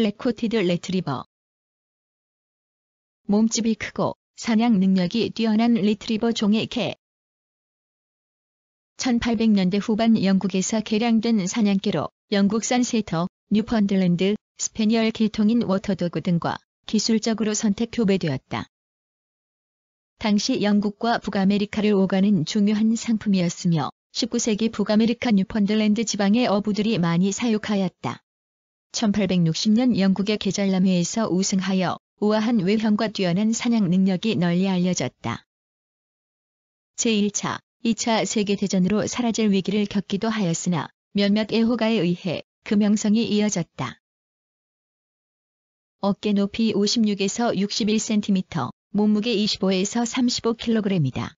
블랙코티드 레트리버 몸집이 크고 사냥 능력이 뛰어난 리트리버 종의 개 1800년대 후반 영국에서 개량된 사냥개로 영국산 세터, 뉴펀들랜드, 스페니얼 계통인 워터도그 등과 기술적으로 선택 교배되었다. 당시 영국과 북아메리카를 오가는 중요한 상품이었으며 19세기 북아메리카 뉴펀들랜드 지방의 어부들이 많이 사육하였다. 1860년 영국의 계절남회에서 우승하여 우아한 외형과 뛰어난 사냥 능력이 널리 알려졌다. 제1차, 2차 세계대전으로 사라질 위기를 겪기도 하였으나 몇몇 애호가에 의해 그명성이 이어졌다. 어깨 높이 56에서 61cm, 몸무게 25에서 35kg이다.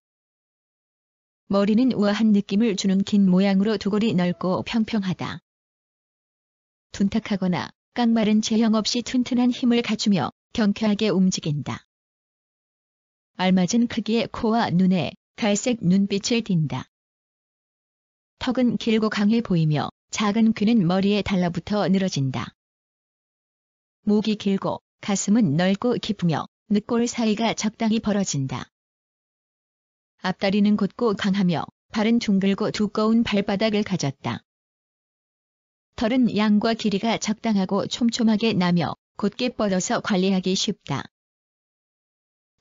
머리는 우아한 느낌을 주는 긴 모양으로 두골이 넓고 평평하다. 둔탁하거나 깡마른 체형 없이 튼튼한 힘을 갖추며 경쾌하게 움직인다. 알맞은 크기의 코와 눈에 갈색 눈빛을 띈다. 턱은 길고 강해 보이며 작은 귀는 머리에 달라붙어 늘어진다. 목이 길고 가슴은 넓고 깊으며 늑골 사이가 적당히 벌어진다. 앞다리는 곧고 강하며 발은 둥글고 두꺼운 발바닥을 가졌다. 털은 양과 길이가 적당하고 촘촘하게 나며 곧게 뻗어서 관리하기 쉽다.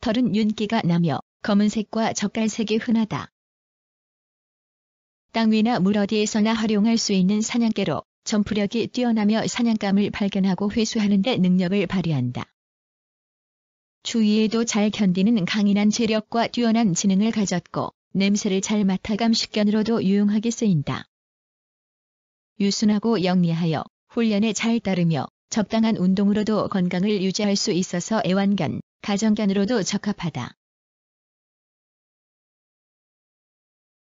털은 윤기가 나며 검은색과 적갈색이 흔하다. 땅 위나 물 어디에서나 활용할 수 있는 사냥개로 점프력이 뛰어나며 사냥감을 발견하고 회수하는 데 능력을 발휘한다. 주위에도 잘 견디는 강인한 체력과 뛰어난 지능을 가졌고 냄새를 잘 맡아 감식견으로도 유용하게 쓰인다. 유순하고 영리하여 훈련에 잘 따르며 적당한 운동으로도 건강을 유지할 수 있어서 애완견, 가정견으로도 적합하다.